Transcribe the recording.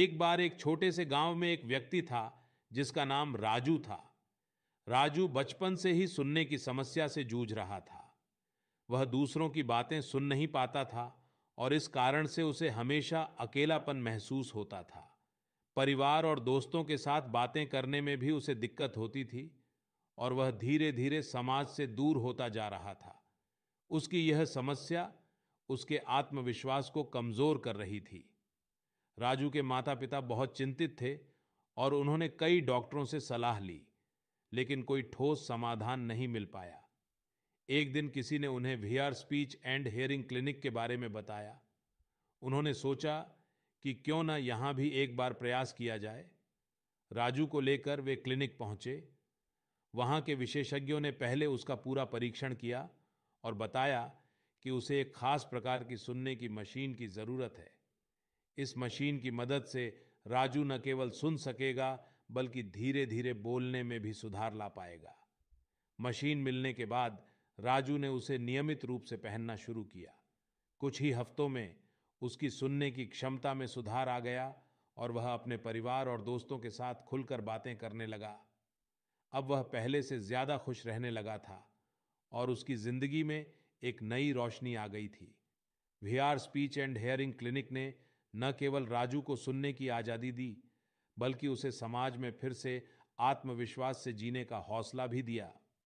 एक बार एक छोटे से गांव में एक व्यक्ति था जिसका नाम राजू था राजू बचपन से ही सुनने की समस्या से जूझ रहा था वह दूसरों की बातें सुन नहीं पाता था और इस कारण से उसे हमेशा अकेलापन महसूस होता था परिवार और दोस्तों के साथ बातें करने में भी उसे दिक्कत होती थी और वह धीरे धीरे समाज से दूर होता जा रहा था उसकी यह समस्या उसके आत्मविश्वास को कमज़ोर कर रही थी राजू के माता पिता बहुत चिंतित थे और उन्होंने कई डॉक्टरों से सलाह ली लेकिन कोई ठोस समाधान नहीं मिल पाया एक दिन किसी ने उन्हें R speech and hearing clinic के बारे में बताया उन्होंने सोचा कि क्यों ना यहाँ भी एक बार प्रयास किया जाए राजू को लेकर वे क्लिनिक पहुँचे वहाँ के विशेषज्ञों ने पहले उसका पूरा परीक्षण किया और बताया कि उसे एक खास प्रकार की सुनने की मशीन की ज़रूरत है इस मशीन की मदद से राजू न केवल सुन सकेगा बल्कि धीरे धीरे बोलने में भी सुधार ला पाएगा मशीन मिलने के बाद राजू ने उसे नियमित रूप से पहनना शुरू किया कुछ ही हफ्तों में उसकी सुनने की क्षमता में सुधार आ गया और वह अपने परिवार और दोस्तों के साथ खुलकर बातें करने लगा अब वह पहले से ज़्यादा खुश रहने लगा था और उसकी ज़िंदगी में एक नई रोशनी आ गई थी V R speech and hearing clinic ने न केवल राजू को सुनने की आज़ादी दी बल्कि उसे समाज में फिर से आत्मविश्वास से जीने का हौसला भी दिया